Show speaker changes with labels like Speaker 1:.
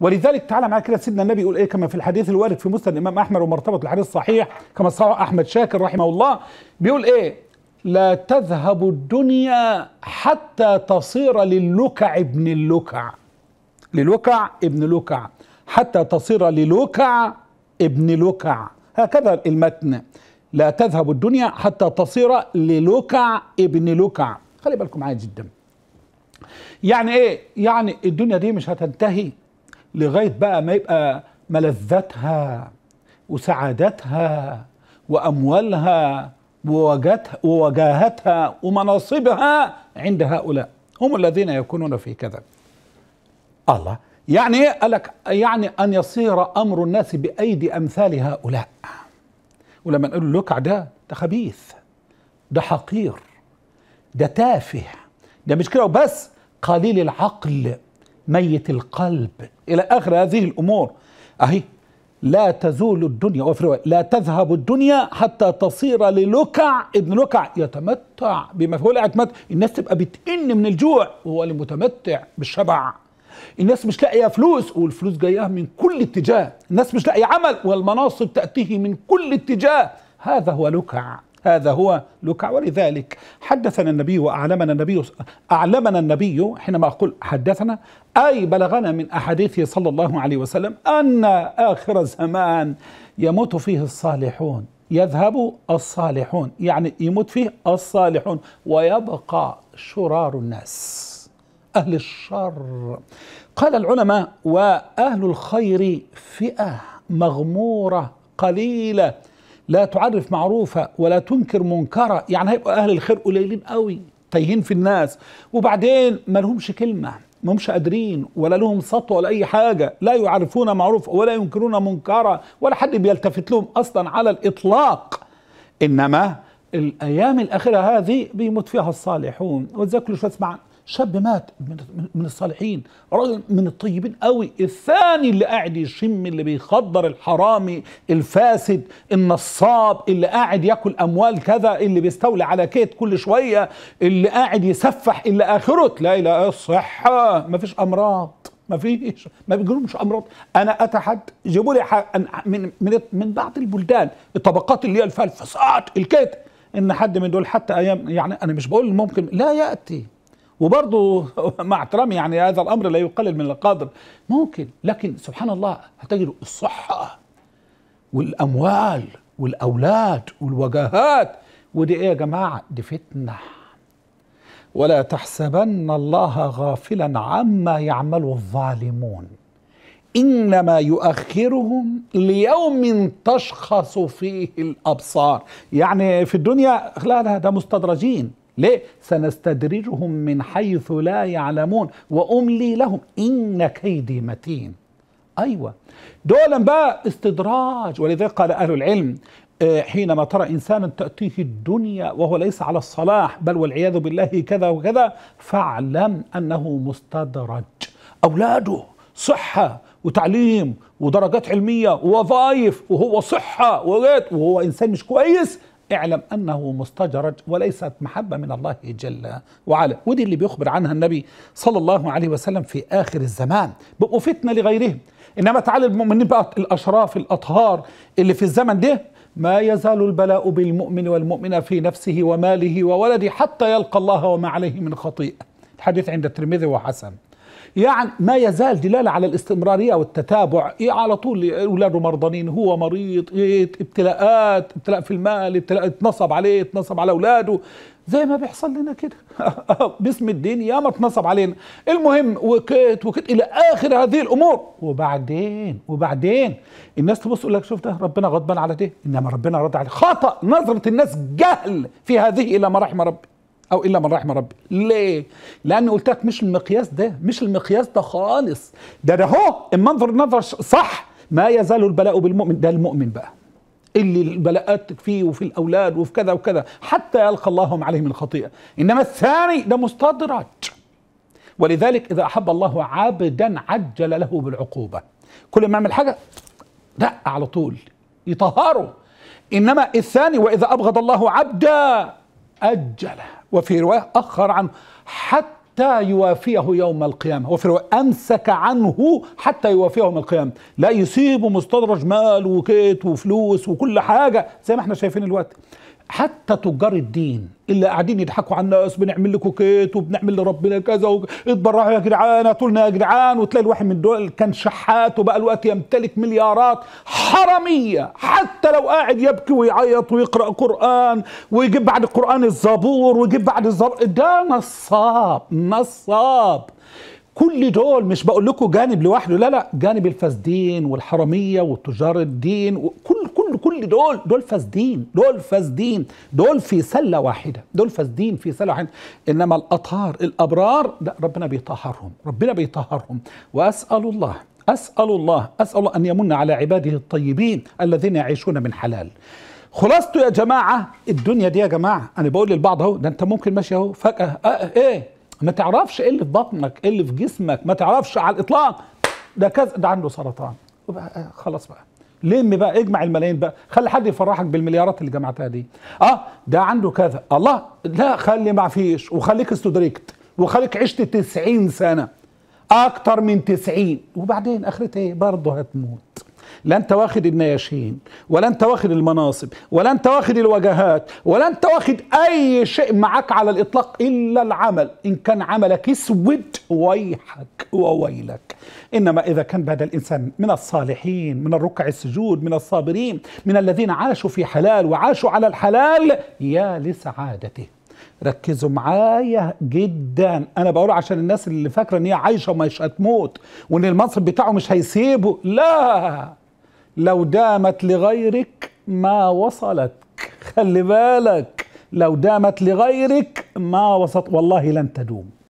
Speaker 1: ولذلك تعالى معايا كده سيدنا النبي يقول ايه كما في الحديث الوارد في مسند الامام احمد ومرتبط الحديث الصحيح كما صار احمد شاكر رحمه الله بيقول ايه لا تذهب الدنيا حتى تصير للوكع ابن اللوكع للوكع ابن لوكع حتى تصير للوكع ابن لوكع هكذا المتن لا تذهب الدنيا حتى تصير للوكع ابن لوكع خلي بالكم معايا جدا يعني ايه يعني الدنيا دي مش هتنتهي لغايه بقى ما يبقى ملذاتها وسعادتها واموالها ووجاهتها ومناصبها عند هؤلاء هم الذين يكونون في كذا الله يعني ايه قالك يعني ان يصير امر الناس بايدي امثال هؤلاء ولما نقول لك ده ده خبيث ده حقير ده تافه ده مش كده وبس قليل العقل ميت القلب إلى آخر هذه الأمور أهي لا تزول الدنيا لا تذهب الدنيا حتى تصير للكع ابن لكع يتمتع بما هو الاعتماد الناس تبقى بتئن من الجوع وهو المتمتع بالشبع الناس مش لاقيه فلوس والفلوس جايه من كل اتجاه الناس مش لاقيه عمل والمناصب تاتيه من كل اتجاه هذا هو لكع هذا هو لوكا ولذلك حدثنا النبي وأعلمنا النبي أعلمنا النبي حينما أقول حدثنا أي بلغنا من أحاديثه صلى الله عليه وسلم أن آخر زمان يموت فيه الصالحون يذهب الصالحون يعني يموت فيه الصالحون ويبقى شرار الناس أهل الشر قال العلماء وأهل الخير فئة مغمورة قليلة لا تعرف معروفة ولا تنكر منكرة يعني هيبقوا أهل الخير قليلين قوي تايهين في الناس وبعدين ما لهمش كلمة ما همش قادرين ولا لهم سطوة ولا أي حاجة لا يعرفون معروف ولا ينكرون منكرا ولا حد بيلتفت لهم أصلا على الإطلاق إنما الأيام الأخيرة هذه بيموت فيها الصالحون وتذكروا شو شوية اسمع شاب مات من الصالحين راجل من الطيبين قوي الثاني اللي قاعد يشم اللي بيخدر الحرامي الفاسد النصاب اللي قاعد ياكل اموال كذا اللي بيستولي على كيت كل شويه اللي قاعد يسفح اللي اخره تلاقي لا الصحه فيش امراض ما فيش ما بيجيلهمش امراض انا اتحد جيبوا لي من من من بعض البلدان الطبقات اللي هي الفلفصات الكيت ان حد من دول حتى ايام يعني انا مش بقول ممكن لا ياتي وبرضه مع احترامي يعني هذا الامر لا يقلل من القدر ممكن لكن سبحان الله هتجد الصحه والاموال والاولاد والوجاهات ودي ايه يا جماعه دي فتنه ولا تحسبن الله غافلا عما يعمل الظالمون انما يؤخرهم ليوم تشخص فيه الابصار يعني في الدنيا لا لا ده مستدرجين ليه سنستدرجهم من حيث لا يعلمون واملي لهم ان كيدي متين ايوه دولا بقى استدراج ولذلك قال اهل العلم آه، حينما ترى انسانا تاتيه الدنيا وهو ليس على الصلاح بل والعياذ بالله كذا وكذا فاعلم انه مستدرج اولاده صحه وتعليم ودرجات علميه ووظائف وهو صحه وهو انسان مش كويس اعلم أنه مستجرج وليست محبة من الله جل وعلا ودي اللي بيخبر عنها النبي صلى الله عليه وسلم في آخر الزمان بقوا فتنة لغيرهم إنما تعالى المؤمنين بقى الأشراف الأطهار اللي في الزمن ده ما يزال البلاء بالمؤمن والمؤمنة في نفسه وماله وولده حتى يلقى الله وما عليه من خطيئة الحديث عند الترمذي وحسن يعني ما يزال دلالة على الاستمرارية والتتابع إيه على طول أولاده مرضانين هو مريض إيه ابتلاءات ابتلاء في المال ابتلاء اتنصب عليه اتنصب على أولاده زي ما بيحصل لنا كده باسم الدين ياما اتنصب علينا المهم وكت وكت الى اخر هذه الامور وبعدين وبعدين الناس تبص لك شوف ده ربنا غضبان على ده انما ربنا رد عليه خطا نظره الناس جهل في هذه الى مراحم ربي او الا من رحم ربي ليه لان قلت لك مش المقياس ده مش المقياس ده خالص ده ده هو المنظر نظر صح ما يزال البلاء بالمؤمن ده المؤمن بقى اللي البلاءات فيه وفي الاولاد وفي كذا وكذا حتى يلقى الله عليه من خطيئه انما الثاني ده مستدرج ولذلك اذا احب الله عبدا عجل له بالعقوبه كل ما يعمل حاجه لا على طول يطهره انما الثاني واذا ابغض الله عبدا أجله وفي رواية أخر عنه حتى يوافيه يوم القيامة وفي رواية أمسك عنه حتى يوافيه يوم القيامة لا يسيبه مستدرج مال وكيت وفلوس وكل حاجة زي ما احنا شايفين الوقت حتى تجار الدين اللي قاعدين يضحكوا على الناس بنعمل لكم كيت وبنعمل لربنا كذا اتبرعوا يا جدعان هاتوا لنا يا جدعان وتلاقي الواحد من دول كان شحات وبقى الوقت يمتلك مليارات حراميه حتى لو قاعد يبكي ويعيط ويقرا قران ويجيب بعد القران الزبور ويجيب بعد الزبور ده نصاب نصاب كل دول مش بقول لكم جانب لوحده لا لا جانب الفاسدين والحراميه وتجار الدين وكل كل دول دول فاسدين دول فاسدين دول في سله واحده دول فاسدين في سله واحده انما الاطهار الابرار لا ربنا بيطهرهم ربنا بيطهرهم واسال الله اسال الله اسال الله ان يمن على عباده الطيبين الذين يعيشون من حلال خلاصته يا جماعه الدنيا دي يا جماعه انا بقول للبعض اهو ده انت ممكن ماشي اهو فجاه آه،, أه ايه ما تعرفش ايه اللي في بطنك ايه اللي في جسمك ما تعرفش على الاطلاق ده كذا ده عنده سرطان آه، خلاص بقى لم بقى اجمع الملايين بقى خلي حد يفرحك بالمليارات اللي جمعتها دي اه ده عنده كذا الله لا خلي ما فيش وخليك استدركت وخليك عشت 90 سنه اكتر من 90 وبعدين اخرتها ايه برضه هتموت لا انت واخد النياشين ولا انت واخد المناصب ولا انت واخد الوجهات ولا انت واخد اي شيء معاك على الاطلاق الا العمل ان كان عملك اسود ويحك وويلك انما اذا كان بهذا الانسان من الصالحين من الركع السجود من الصابرين من الذين عاشوا في حلال وعاشوا على الحلال يا لسعادته ركزوا معايا جدا انا بقول عشان الناس اللي فاكره ان هي عايشه ومش هتموت وان المنصب بتاعه مش هيسيبه لا لو دامت لغيرك ما وصلتك خلي بالك لو دامت لغيرك ما وصلت والله لن تدوم